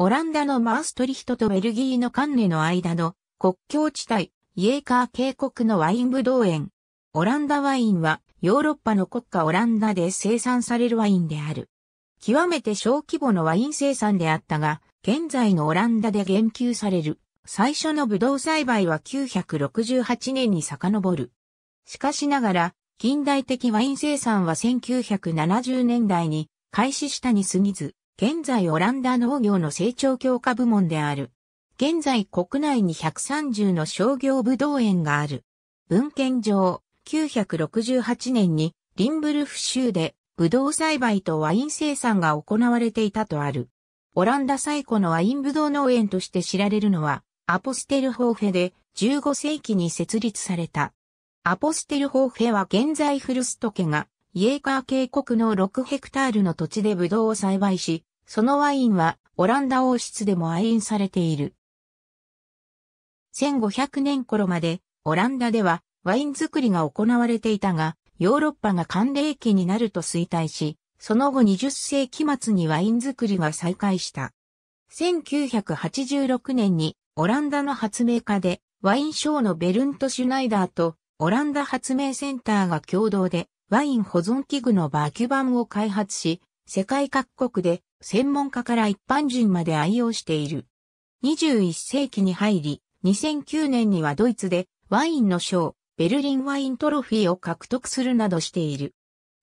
オランダのマーストリヒトとベルギーのカンネの間の国境地帯、イエーカー渓谷のワインブドウ園。オランダワインはヨーロッパの国家オランダで生産されるワインである。極めて小規模のワイン生産であったが、現在のオランダで言及される最初のブドウ栽培は968年に遡る。しかしながら、近代的ワイン生産は1970年代に開始したに過ぎず、現在オランダ農業の成長強化部門である。現在国内に130の商業ブドウ園がある。文献上、968年にリンブルフ州でブドウ栽培とワイン生産が行われていたとある。オランダ最古のワインブドウ農園として知られるのは、アポステルホーフェで15世紀に設立された。アポステルホーフェは現在フルスト家がイエーカー渓谷の6ヘクタールの土地でブドウを栽培し、そのワインはオランダ王室でも愛飲されている。1500年頃までオランダではワイン作りが行われていたが、ヨーロッパが寒冷期になると衰退し、その後20世紀末にワイン作りが再開した。1986年にオランダの発明家でワインショーのベルント・シュナイダーとオランダ発明センターが共同でワイン保存器具のバーキュバムを開発し、世界各国で専門家から一般人まで愛用している。21世紀に入り、2009年にはドイツでワインの賞、ベルリンワイントロフィーを獲得するなどしている。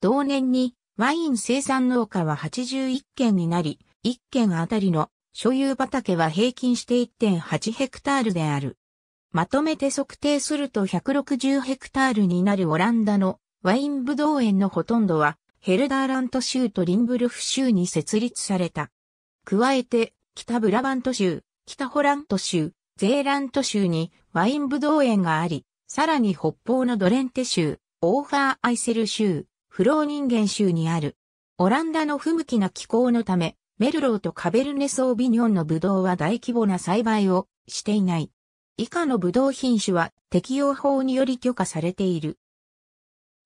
同年にワイン生産農家は81軒になり、1軒あたりの所有畑は平均して1.8ヘクタールである。まとめて測定すると160ヘクタールになるオランダのワインブドウ園のほとんどは、ヘルダーラント州とリンブルフ州に設立された。加えて、北ブラバント州、北ホラント州、ゼーラント州にワインブドウ園があり、さらに北方のドレンテ州、オーファーアイセル州、フロー人間州にある。オランダの不向きな気候のため、メルローとカベルネソービニョンのブドウは大規模な栽培をしていない。以下のブドウ品種は適用法により許可されている。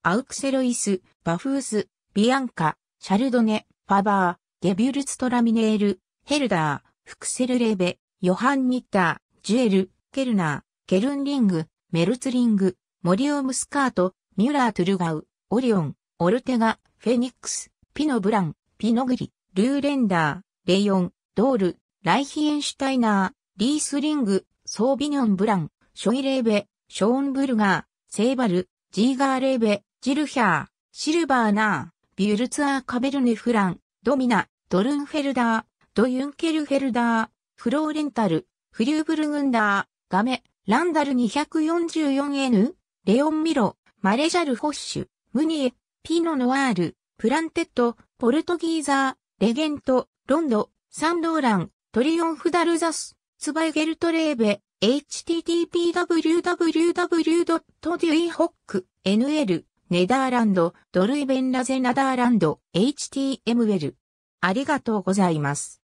アウクセロイス、バフース、ビアンカ、シャルドネ、ファバー、ゲビュルツトラミネール、ヘルダー、フクセルレーベ、ヨハン・ニッター、ジュエル、ケルナー、ケルンリング、メルツリング、モリオムスカート、ミュラー・トゥルガウ、オリオン、オルテガ、フェニックス、ピノ・ブラン、ピノグリ、ルーレンダー、レイオン、ドール、ライヒエンシュタイナー、リースリング、ソービニョン・ブラン、ショイレーベ、ショーンブルガー、セーバル、ジーガーレーベ、ジルヒャー、シルバーナー、ビュルツアーカベルネフラン、ドミナ、ドルンフェルダー、ドユンケルフェルダー、フローレンタル、フリューブルグンダー、ガメ、ランダル 244N、レオンミロ、マレジャルホッシュ、ムニエ、ピノノワール、プランテッド、ポルトギーザー、レゲント、ロンド、サンローラン、トリオンフダルザス、ツバイゲルトレーベ、h t t p w w w d e w h o c k n l ネダーランド、ドルイベンラゼナダーランド、HTM l ありがとうございます。